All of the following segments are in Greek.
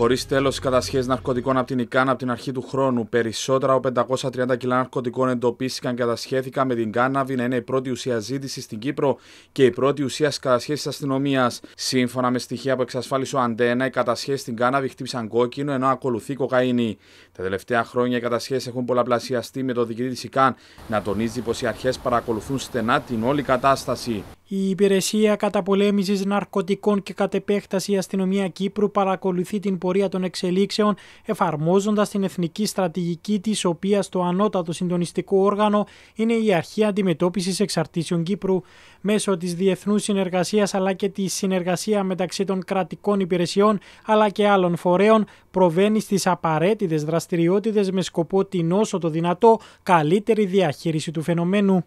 Χωρίς τέλος, οι κατασχέσεις ναρκωτικών από την ΙΚΑΝ από την αρχή του χρόνου. Περισσότερα από 530 κιλά ναρκωτικών εντοπίστηκαν και κατασχέθηκαν με την κάναβη να είναι η πρώτη ουσία ζήτησης στην Κύπρο και η πρώτη ουσία κατασχέσει αστυνομίας. Σύμφωνα με στοιχεία που εξασφάλισε ο Αντένα, οι κατασχέσεις στην κάναβη χτύπησαν κόκκινο ενώ ακολουθεί κοκαίνη. Τα τελευταία χρόνια οι κατασχέσεις έχουν πολλαπλασιαστεί με το διοικητή της ΙΚΑΝ να τονίζει πως οι αρχές παρακολουθούν στενά την όλη κατάσταση. Η Υπηρεσία Καταπολέμησης Ναρκωτικών και Κατ' Επέκταση Αστυνομία Κύπρου παρακολουθεί την πορεία των εξελίξεων, εφαρμόζοντας την εθνική στρατηγική της, οποία το ανώτατο συντονιστικό όργανο είναι η Αρχή Αντιμετώπισης Εξαρτήσεων Κύπρου. Μέσω της διεθνούς συνεργασίας αλλά και της συνεργασίας μεταξύ των κρατικών υπηρεσιών αλλά και άλλων φορέων, προβαίνει στις απαραίτητες δραστηριότητες με σκοπό την όσο το δυνατό καλύτερη διαχείριση του φαινομένου.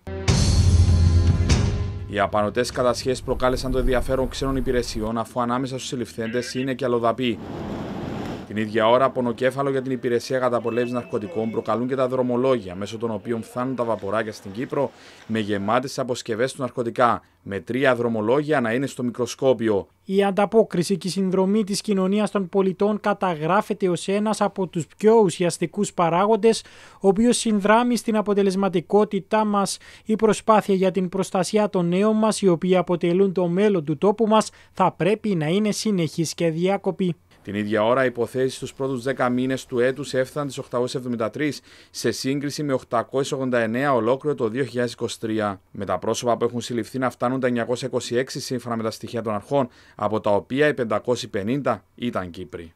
Οι απανοτές κατασχέσεις προκάλεσαν το ενδιαφέρον ξένων υπηρεσιών, αφού ανάμεσα στους συλληφθέντες είναι και αλλοδαποί. Την ίδια ώρα, πονοκέφαλο για την υπηρεσία καταπολέμησης ναρκωτικών προκαλούν και τα δρομολόγια, μέσω των οποίων φθάνουν τα βαποράκια στην Κύπρο με γεμάτες αποσκευές του ναρκωτικά, με τρία δρομολόγια να είναι στο μικροσκόπιο. Η ανταπόκριση και η συνδρομή της κοινωνίας των πολιτών καταγράφεται ως ένας από τους πιο ουσιαστικούς παράγοντες, ο οποίος συνδράμει στην αποτελεσματικότητά μας η προσπάθεια για την προστασία των νέων μας, οι οποίοι αποτελούν το μέλλον του τόπου μας, θα πρέπει να είναι συνεχής και διάκοπη. Την ίδια ώρα, οι υποθέσεις στου πρώτου 10 μήνες του έτους έφταναν τις 873 σε σύγκριση με 889 ολόκληρο το 2023. Με τα πρόσωπα που έχουν συλληφθεί να φτάνουν τα 926 σύμφωνα με τα στοιχεία των αρχών, από τα οποία οι 550 ήταν Κύπροι.